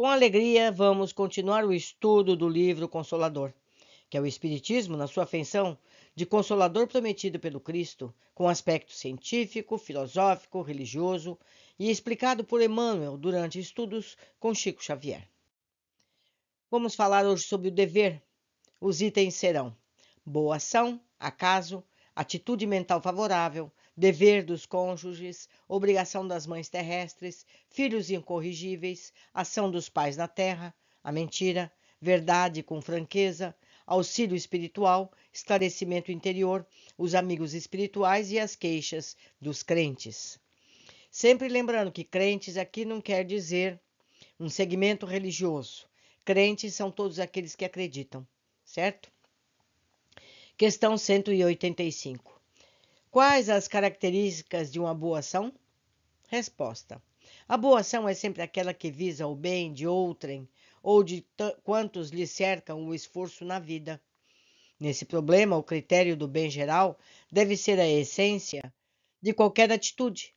Com alegria, vamos continuar o estudo do livro Consolador, que é o Espiritismo na sua feição de Consolador prometido pelo Cristo, com aspecto científico, filosófico, religioso e explicado por Emmanuel durante estudos com Chico Xavier. Vamos falar hoje sobre o dever. Os itens serão boa ação, acaso, atitude mental favorável, dever dos cônjuges, obrigação das mães terrestres, filhos incorrigíveis, ação dos pais na terra, a mentira, verdade com franqueza, auxílio espiritual, esclarecimento interior, os amigos espirituais e as queixas dos crentes. Sempre lembrando que crentes aqui não quer dizer um segmento religioso. Crentes são todos aqueles que acreditam, certo? Questão 185. Quais as características de uma boa ação? Resposta: A boa ação é sempre aquela que visa o bem de outrem ou de quantos lhe cercam o esforço na vida. Nesse problema, o critério do bem geral deve ser a essência de qualquer atitude.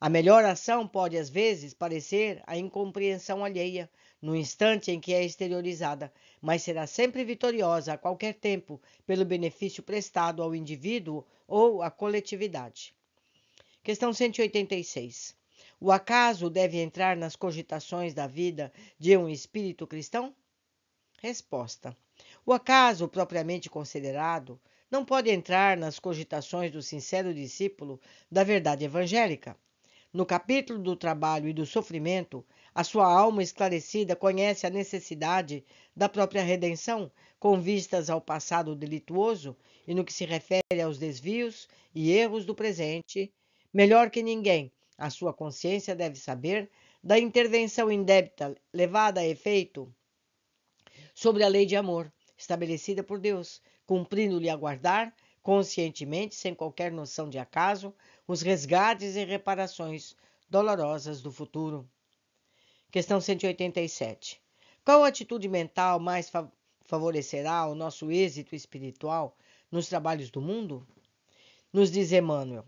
A melhor ação pode, às vezes, parecer a incompreensão alheia, no instante em que é exteriorizada, mas será sempre vitoriosa a qualquer tempo pelo benefício prestado ao indivíduo ou à coletividade. Questão 186. O acaso deve entrar nas cogitações da vida de um espírito cristão? Resposta. O acaso propriamente considerado não pode entrar nas cogitações do sincero discípulo da verdade evangélica. No capítulo do trabalho e do sofrimento, a sua alma esclarecida conhece a necessidade da própria redenção com vistas ao passado delituoso e no que se refere aos desvios e erros do presente. Melhor que ninguém, a sua consciência deve saber da intervenção indébita levada a efeito sobre a lei de amor estabelecida por Deus, cumprindo-lhe aguardar conscientemente, sem qualquer noção de acaso, os resgates e reparações dolorosas do futuro. Questão 187. Qual atitude mental mais fa favorecerá o nosso êxito espiritual nos trabalhos do mundo? Nos diz Emmanuel.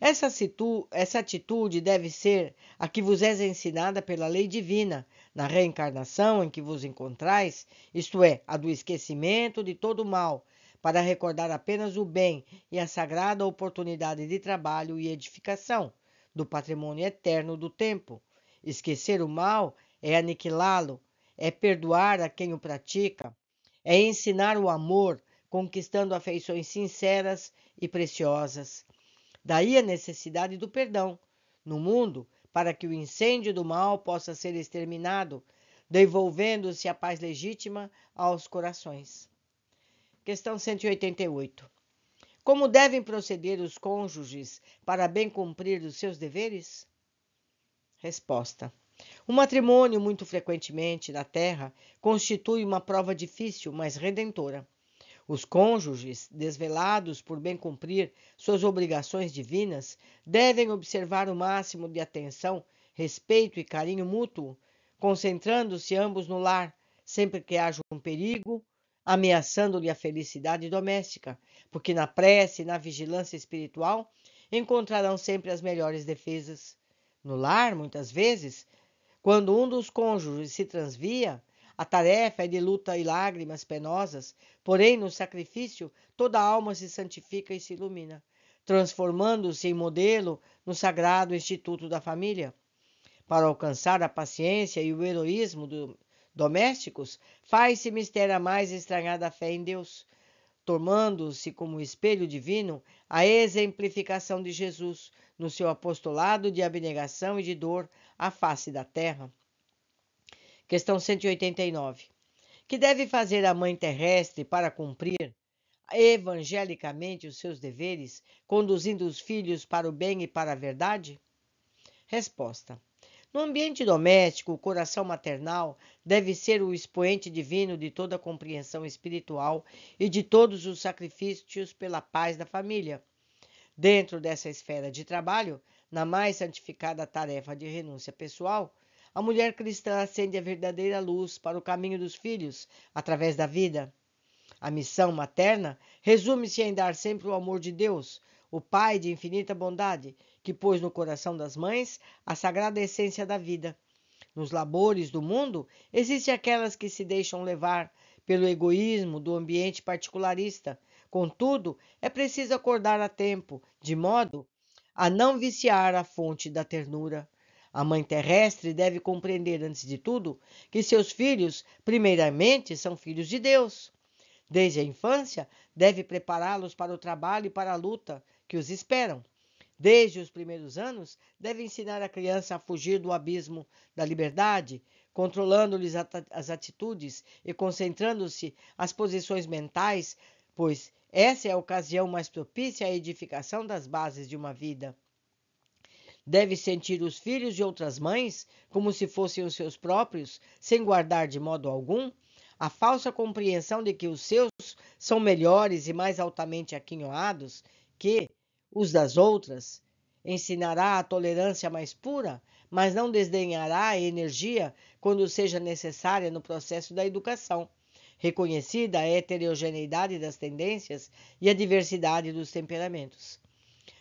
Essa, essa atitude deve ser a que vos é ensinada pela lei divina, na reencarnação em que vos encontrais, isto é, a do esquecimento de todo o mal, para recordar apenas o bem e a sagrada oportunidade de trabalho e edificação do patrimônio eterno do tempo, Esquecer o mal é aniquilá-lo, é perdoar a quem o pratica, é ensinar o amor, conquistando afeições sinceras e preciosas. Daí a necessidade do perdão no mundo para que o incêndio do mal possa ser exterminado, devolvendo-se a paz legítima aos corações. Questão 188. Como devem proceder os cônjuges para bem cumprir os seus deveres? Resposta: O matrimônio, muito frequentemente na Terra, constitui uma prova difícil, mas redentora. Os cônjuges, desvelados por bem cumprir suas obrigações divinas, devem observar o máximo de atenção, respeito e carinho mútuo, concentrando-se ambos no lar, sempre que haja um perigo, ameaçando-lhe a felicidade doméstica, porque na prece e na vigilância espiritual encontrarão sempre as melhores defesas. No lar, muitas vezes, quando um dos cônjuges se transvia, a tarefa é de luta e lágrimas penosas, porém, no sacrifício, toda alma se santifica e se ilumina, transformando-se em modelo no sagrado instituto da família. Para alcançar a paciência e o heroísmo do, domésticos, faz-se mistério a mais estranhada fé em Deus tomando-se como espelho divino a exemplificação de Jesus no seu apostolado de abnegação e de dor à face da terra. Questão 189. Que deve fazer a mãe terrestre para cumprir evangelicamente os seus deveres, conduzindo os filhos para o bem e para a verdade? Resposta. No ambiente doméstico, o coração maternal deve ser o expoente divino de toda a compreensão espiritual e de todos os sacrifícios pela paz da família. Dentro dessa esfera de trabalho, na mais santificada tarefa de renúncia pessoal, a mulher cristã acende a verdadeira luz para o caminho dos filhos através da vida. A missão materna resume-se em dar sempre o amor de Deus, o Pai de infinita bondade, que pôs no coração das mães a sagrada essência da vida. Nos labores do mundo, existem aquelas que se deixam levar pelo egoísmo do ambiente particularista. Contudo, é preciso acordar a tempo, de modo a não viciar a fonte da ternura. A mãe terrestre deve compreender, antes de tudo, que seus filhos, primeiramente, são filhos de Deus. Desde a infância, deve prepará-los para o trabalho e para a luta que os esperam desde os primeiros anos, deve ensinar a criança a fugir do abismo da liberdade, controlando-lhes as atitudes e concentrando-se as posições mentais, pois essa é a ocasião mais propícia à edificação das bases de uma vida. Deve sentir os filhos de outras mães como se fossem os seus próprios, sem guardar de modo algum a falsa compreensão de que os seus são melhores e mais altamente aquinhoados que, os das outras, ensinará a tolerância mais pura, mas não desdenhará a energia quando seja necessária no processo da educação, reconhecida a heterogeneidade das tendências e a diversidade dos temperamentos.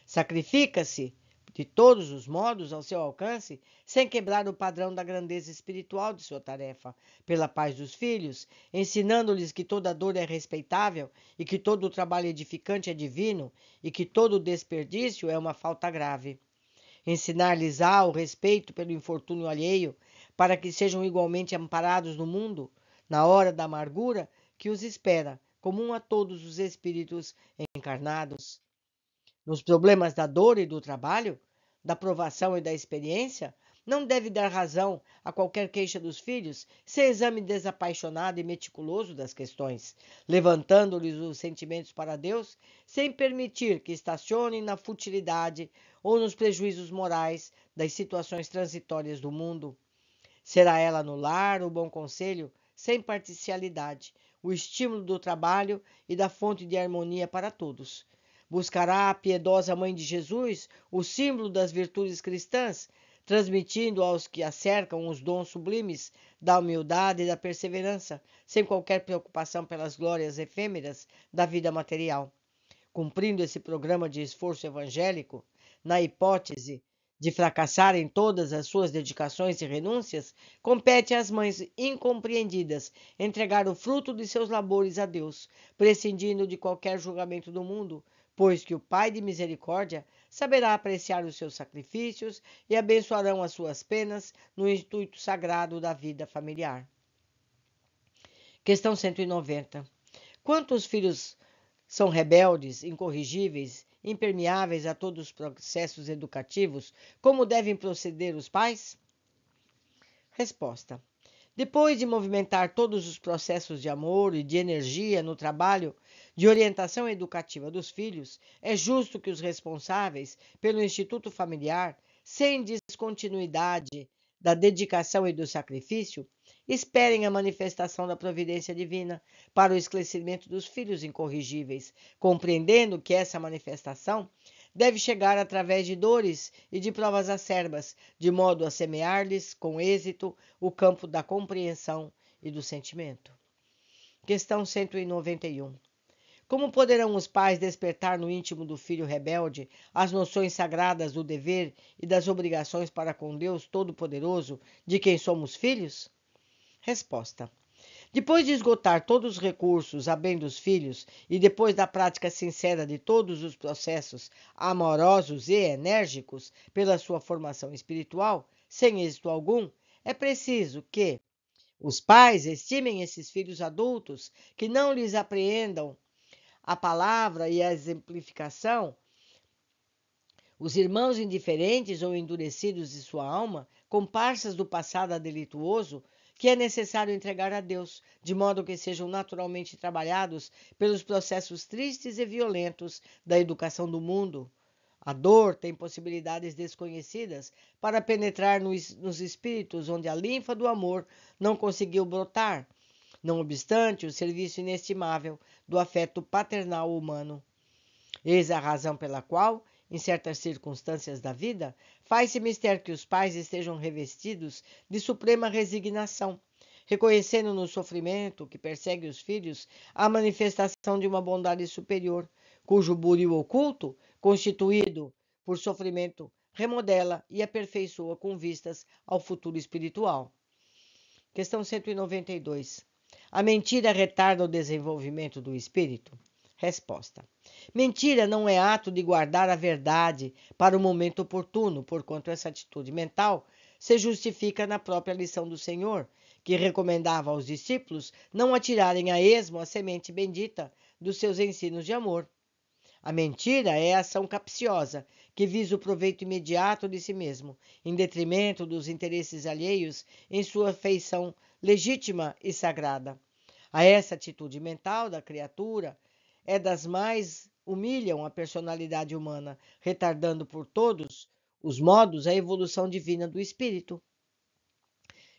Sacrifica-se de todos os modos ao seu alcance, sem quebrar o padrão da grandeza espiritual de sua tarefa, pela paz dos filhos, ensinando-lhes que toda dor é respeitável e que todo trabalho edificante é divino e que todo desperdício é uma falta grave. Ensinar-lhes a o respeito pelo infortúnio alheio, para que sejam igualmente amparados no mundo, na hora da amargura que os espera, comum a todos os espíritos encarnados nos problemas da dor e do trabalho, da provação e da experiência, não deve dar razão a qualquer queixa dos filhos sem exame desapaixonado e meticuloso das questões, levantando-lhes os sentimentos para Deus, sem permitir que estacionem na futilidade ou nos prejuízos morais das situações transitórias do mundo. Será ela no lar o bom conselho, sem parcialidade, o estímulo do trabalho e da fonte de harmonia para todos, Buscará a piedosa Mãe de Jesus o símbolo das virtudes cristãs, transmitindo aos que a cercam os dons sublimes da humildade e da perseverança, sem qualquer preocupação pelas glórias efêmeras da vida material. Cumprindo esse programa de esforço evangélico, na hipótese de fracassar em todas as suas dedicações e renúncias, compete às mães incompreendidas entregar o fruto de seus labores a Deus, prescindindo de qualquer julgamento do mundo, pois que o Pai de misericórdia saberá apreciar os seus sacrifícios e abençoarão as suas penas no intuito sagrado da vida familiar. Questão 190. Quantos filhos são rebeldes, incorrigíveis, impermeáveis a todos os processos educativos? Como devem proceder os pais? Resposta. Depois de movimentar todos os processos de amor e de energia no trabalho, de orientação educativa dos filhos, é justo que os responsáveis pelo instituto familiar, sem descontinuidade da dedicação e do sacrifício, esperem a manifestação da providência divina para o esclarecimento dos filhos incorrigíveis, compreendendo que essa manifestação deve chegar através de dores e de provas acerbas, de modo a semear-lhes com êxito o campo da compreensão e do sentimento. Questão 191. Como poderão os pais despertar no íntimo do filho rebelde as noções sagradas do dever e das obrigações para com Deus Todo-Poderoso, de quem somos filhos? Resposta. Depois de esgotar todos os recursos a bem dos filhos e depois da prática sincera de todos os processos amorosos e enérgicos pela sua formação espiritual, sem êxito algum, é preciso que os pais estimem esses filhos adultos, que não lhes apreendam a palavra e a exemplificação, os irmãos indiferentes ou endurecidos de sua alma, comparsas do passado delituoso, que é necessário entregar a Deus, de modo que sejam naturalmente trabalhados pelos processos tristes e violentos da educação do mundo. A dor tem possibilidades desconhecidas para penetrar nos, nos espíritos onde a linfa do amor não conseguiu brotar não obstante o serviço inestimável do afeto paternal humano. Eis a razão pela qual, em certas circunstâncias da vida, faz-se mister que os pais estejam revestidos de suprema resignação, reconhecendo no sofrimento que persegue os filhos a manifestação de uma bondade superior, cujo buril oculto, constituído por sofrimento, remodela e aperfeiçoa com vistas ao futuro espiritual. Questão 192. A mentira retarda o desenvolvimento do espírito? Resposta: Mentira não é ato de guardar a verdade para o momento oportuno, porquanto essa atitude mental se justifica na própria lição do Senhor, que recomendava aos discípulos não atirarem a esmo a semente bendita dos seus ensinos de amor. A mentira é a ação capciosa, que visa o proveito imediato de si mesmo, em detrimento dos interesses alheios em sua feição legítima e sagrada. A essa atitude mental da criatura é das mais humilham a personalidade humana, retardando por todos os modos a evolução divina do espírito.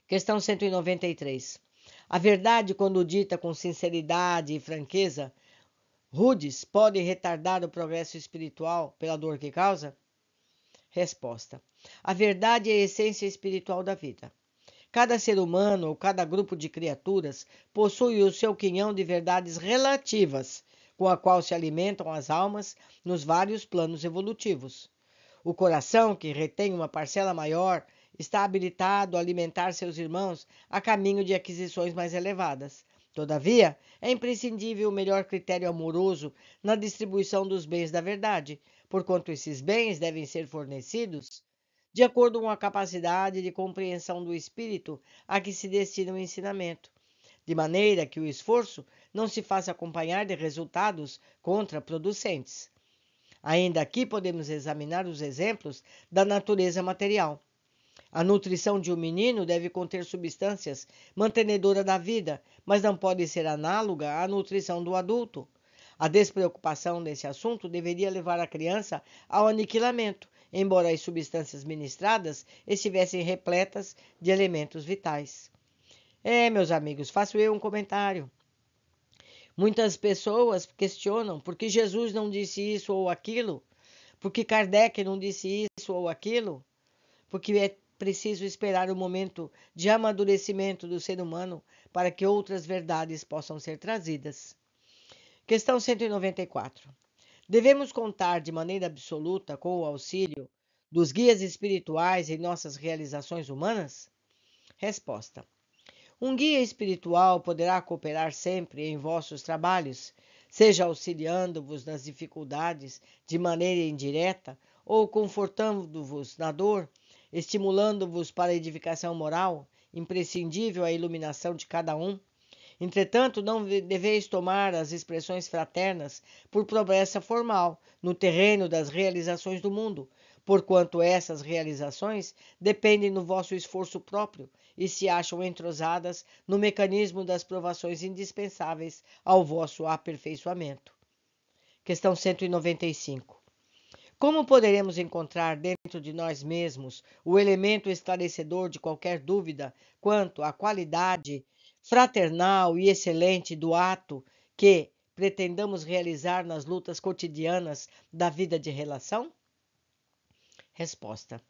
Questão 193. A verdade, quando dita com sinceridade e franqueza, rudes podem retardar o progresso espiritual pela dor que causa? Resposta: A verdade é a essência espiritual da vida. Cada ser humano ou cada grupo de criaturas possui o seu quinhão de verdades relativas, com a qual se alimentam as almas nos vários planos evolutivos. O coração, que retém uma parcela maior, está habilitado a alimentar seus irmãos a caminho de aquisições mais elevadas, Todavia, é imprescindível o melhor critério amoroso na distribuição dos bens da verdade, porquanto esses bens devem ser fornecidos de acordo com a capacidade de compreensão do espírito a que se destina o ensinamento, de maneira que o esforço não se faça acompanhar de resultados contraproducentes. Ainda aqui podemos examinar os exemplos da natureza material. A nutrição de um menino deve conter substâncias mantenedoras da vida, mas não pode ser análoga à nutrição do adulto. A despreocupação nesse assunto deveria levar a criança ao aniquilamento, embora as substâncias ministradas estivessem repletas de elementos vitais. É, meus amigos, faço eu um comentário. Muitas pessoas questionam por que Jesus não disse isso ou aquilo, por que Kardec não disse isso ou aquilo, porque é preciso esperar o momento de amadurecimento do ser humano para que outras verdades possam ser trazidas. Questão 194. Devemos contar de maneira absoluta com o auxílio dos guias espirituais em nossas realizações humanas? Resposta. Um guia espiritual poderá cooperar sempre em vossos trabalhos, seja auxiliando-vos nas dificuldades de maneira indireta ou confortando-vos na dor, estimulando-vos para a edificação moral, imprescindível à iluminação de cada um. Entretanto, não deveis tomar as expressões fraternas por promessa formal no terreno das realizações do mundo, porquanto essas realizações dependem do vosso esforço próprio e se acham entrosadas no mecanismo das provações indispensáveis ao vosso aperfeiçoamento. Questão 195. Como poderemos encontrar dentro de nós mesmos o elemento esclarecedor de qualquer dúvida quanto à qualidade fraternal e excelente do ato que pretendamos realizar nas lutas cotidianas da vida de relação? Resposta.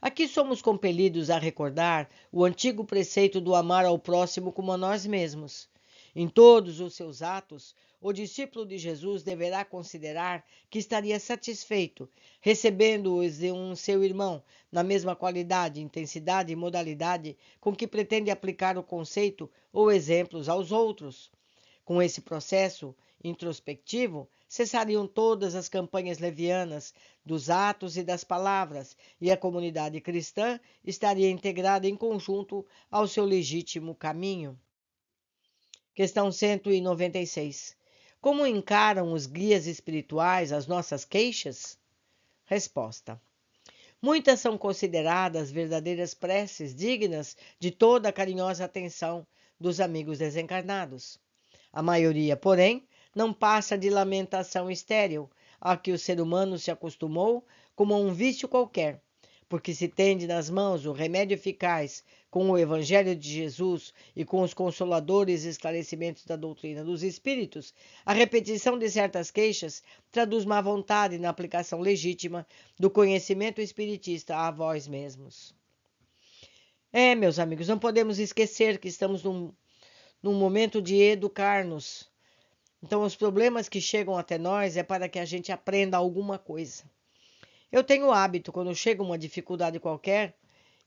Aqui somos compelidos a recordar o antigo preceito do amar ao próximo como a nós mesmos. Em todos os seus atos, o discípulo de Jesus deverá considerar que estaria satisfeito recebendo-os de um seu irmão na mesma qualidade, intensidade e modalidade com que pretende aplicar o conceito ou exemplos aos outros. Com esse processo introspectivo, cessariam todas as campanhas levianas dos atos e das palavras, e a comunidade cristã estaria integrada em conjunto ao seu legítimo caminho. Questão 196. Como encaram os guias espirituais as nossas queixas? Resposta: Muitas são consideradas verdadeiras preces dignas de toda a carinhosa atenção dos amigos desencarnados. A maioria, porém, não passa de lamentação estéril a que o ser humano se acostumou como a um vício qualquer, porque se tende nas mãos o remédio eficaz com o Evangelho de Jesus e com os consoladores esclarecimentos da doutrina dos Espíritos, a repetição de certas queixas traduz má vontade na aplicação legítima do conhecimento espiritista a vós mesmos. É, meus amigos, não podemos esquecer que estamos num, num momento de educar-nos. Então, os problemas que chegam até nós é para que a gente aprenda alguma coisa. Eu tenho o hábito, quando chega uma dificuldade qualquer,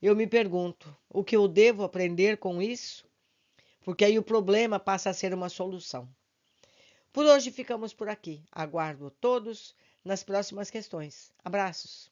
eu me pergunto o que eu devo aprender com isso, porque aí o problema passa a ser uma solução. Por hoje ficamos por aqui. Aguardo todos nas próximas questões. Abraços!